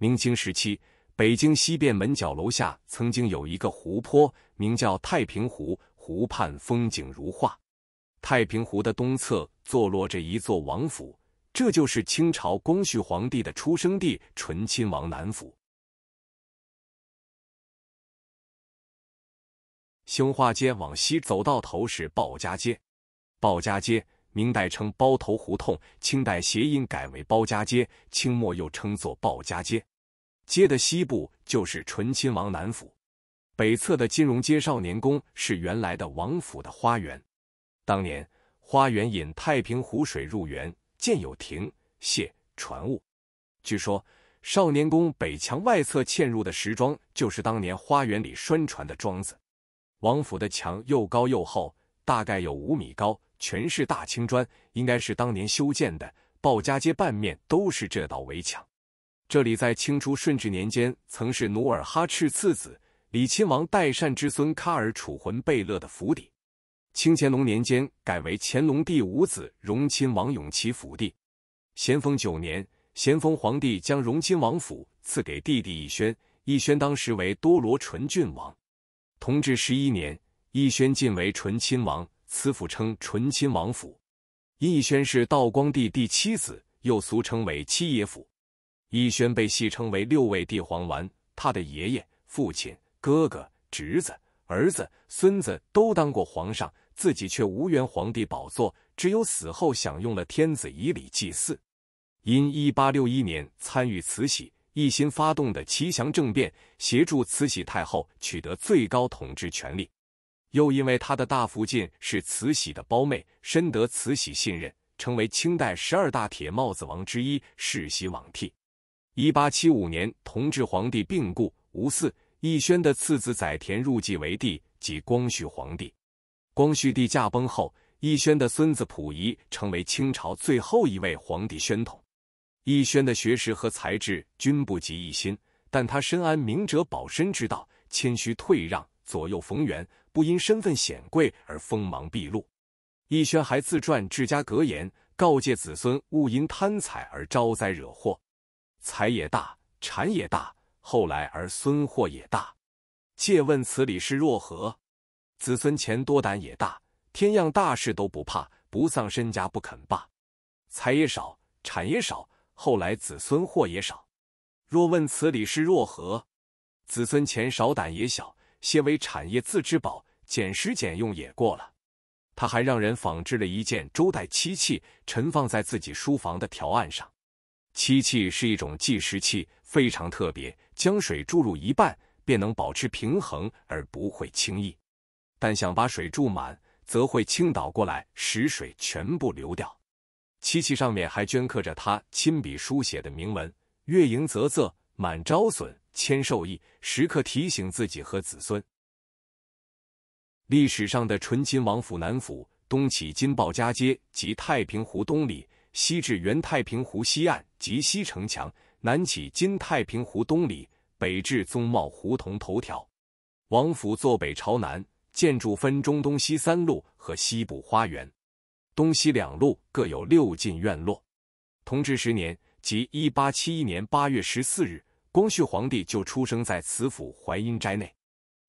明清时期，北京西便门角楼下曾经有一个湖泊，名叫太平湖，湖畔风景如画。太平湖的东侧坐落着一座王府，这就是清朝光绪皇帝的出生地醇亲王南府。兴化街往西走到头是鲍家街，鲍家街。明代称包头胡同，清代谐音改为包家街，清末又称作鲍家街。街的西部就是醇亲王南府，北侧的金融街少年宫是原来的王府的花园。当年花园引太平湖水入园，建有亭榭、船坞。据说少年宫北墙外侧嵌入的石桩，就是当年花园里拴船的桩子。王府的墙又高又厚，大概有五米高。全是大青砖，应该是当年修建的。鲍家街半面都是这道围墙。这里在清初顺治年间，曾是努尔哈赤次子李亲王代善之孙卡尔楚浑贝勒的府邸。清乾隆年间改为乾隆第五子荣亲王永琪府邸。咸丰九年，咸丰皇帝将荣亲王府赐给弟弟奕轩，奕轩当时为多罗纯郡王。同治十一年，奕轩晋为纯亲王。慈府称纯亲王府，奕轩是道光帝第七子，又俗称为七爷府。奕轩被戏称为六位帝皇丸，他的爷爷、父亲、哥哥、侄子、儿子、孙子都当过皇上，自己却无缘皇帝宝座，只有死后享用了天子以礼祭祀。因一八六一年参与慈禧一心发动的祺祥政变，协助慈禧太后取得最高统治权力。又因为他的大福晋是慈禧的胞妹，深得慈禧信任，成为清代十二大铁帽子王之一，世袭罔替。一八七五年，同治皇帝病故，无嗣，奕轩的次子载湉入继为帝，即光绪皇帝。光绪帝驾崩后，奕轩的孙子溥仪成为清朝最后一位皇帝，宣统。奕轩的学识和才智均不及一心，但他深谙明哲保身之道，谦虚退让。左右逢源，不因身份显贵而锋芒毕露。逸轩还自撰治家格言，告诫子孙勿因贪财而招灾惹祸。财也大，产也大，后来儿孙祸也大。借问此理是若何？子孙钱多胆也大，天样大事都不怕，不丧身家不肯罢。财也少，产也少，后来子孙祸也少。若问此理是若何？子孙钱少胆也小。些为产业自之宝，俭食俭用也过了。他还让人仿制了一件周代漆器，陈放在自己书房的条案上。漆器是一种计时器，非常特别。将水注入一半，便能保持平衡而不会轻易，但想把水注满，则会倾倒过来，使水全部流掉。漆器上面还镌刻着他亲笔书写的铭文：“月盈则仄，满招损。”千受益，时刻提醒自己和子孙。历史上的醇亲王府南府东起金豹家街及太平湖东里，西至原太平湖西岸及西城墙，南起金太平湖东里，北至宗茂胡同头条。王府坐北朝南，建筑分中、东西三路和西部花园，东西两路各有六进院落。同治十年，即一八七一年八月十四日。光绪皇帝就出生在慈府淮阴斋内。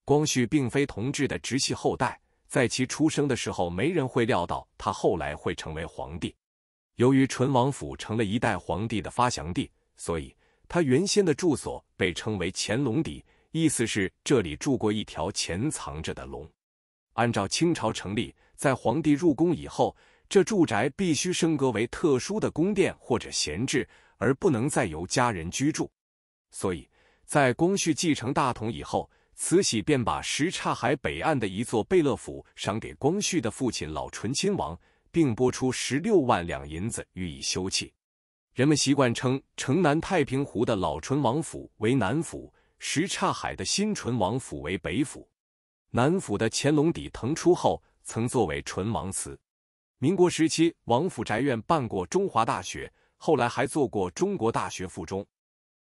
光绪并非同治的直系后代，在其出生的时候，没人会料到他后来会成为皇帝。由于淳王府成了一代皇帝的发祥地，所以他原先的住所被称为“乾隆邸”，意思是这里住过一条潜藏着的龙。按照清朝成立，在皇帝入宫以后，这住宅必须升格为特殊的宫殿或者闲置，而不能再由家人居住。所以在光绪继承大统以后，慈禧便把什刹海北岸的一座贝勒府赏给光绪的父亲老醇亲王，并拨出十六万两银子予以修葺。人们习惯称城南太平湖的老醇王府为南府，什刹海的新醇王府为北府。南府的乾隆底腾出后，曾作为醇王祠。民国时期，王府宅院办过中华大学，后来还做过中国大学附中。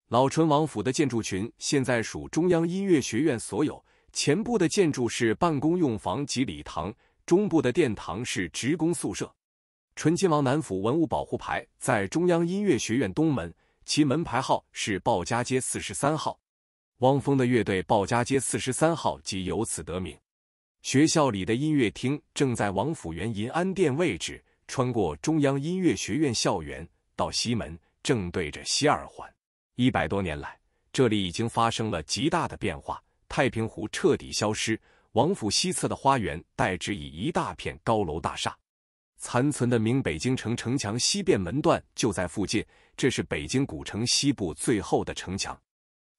老淳王府的建筑群现在属中央音乐学院所有。前部的建筑是办公用房及礼堂，中部的殿堂是职工宿舍。淳亲王南府文物保护牌在中央音乐学院东门，其门牌号是鲍家街四十三号。汪峰的乐队“鲍家街四十三号”即由此得名。学校里的音乐厅正在王府园银安殿位置，穿过中央音乐学院校园到西门，正对着西二环。一百多年来，这里已经发生了极大的变化。太平湖彻底消失，王府西侧的花园代之以一大片高楼大厦。残存的明北京城城墙西便门段就在附近，这是北京古城西部最后的城墙。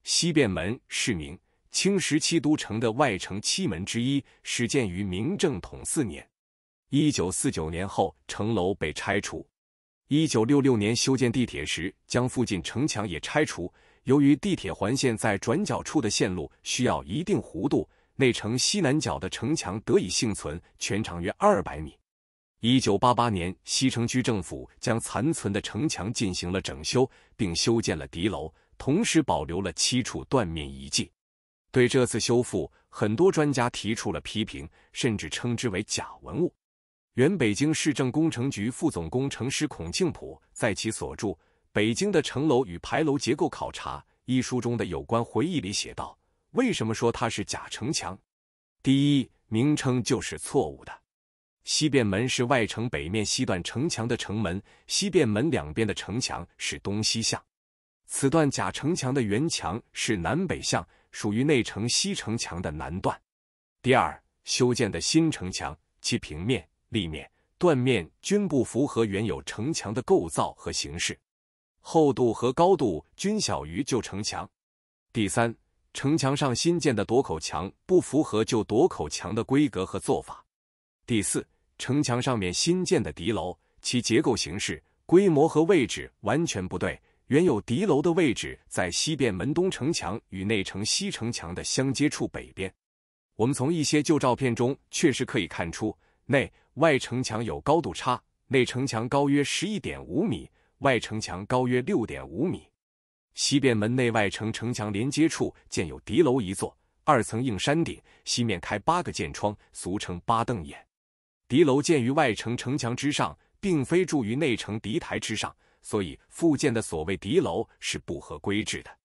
西便门是明、清时期都城的外城七门之一，始建于明正统四年。一九四九年后，城楼被拆除。一九六六年修建地铁时，将附近城墙也拆除。由于地铁环线在转角处的线路需要一定弧度，内城西南角的城墙得以幸存，全长约二百米。一九八八年，西城区政府将残存的城墙进行了整修，并修建了敌楼，同时保留了七处断面遗迹。对这次修复，很多专家提出了批评，甚至称之为假文物。原北京市政工程局副总工程师孔庆普在其所著《北京的城楼与牌楼结构考察》一书中的有关回忆里写道：“为什么说它是假城墙？第一，名称就是错误的。西便门是外城北面西段城墙的城门，西便门两边的城墙是东西向，此段假城墙的原墙是南北向，属于内城西城墙的南段。第二，修建的新城墙其平面。”立面、断面均不符合原有城墙的构造和形式，厚度和高度均小于旧城墙。第三，城墙上新建的垛口墙不符合旧垛口墙的规格和做法。第四，城墙上面新建的敌楼，其结构形式、规模和位置完全不对。原有敌楼的位置在西便门东城墙与内城西城墙的相接处北边。我们从一些旧照片中确实可以看出。内外城墙有高度差，内城墙高约十一点五米，外城墙高约六点五米。西便门内外城城墙连接处建有敌楼一座，二层硬山顶，西面开八个箭窗，俗称八瞪眼。敌楼建于外城城墙之上，并非筑于内城敌台之上，所以复建的所谓敌楼是不合规制的。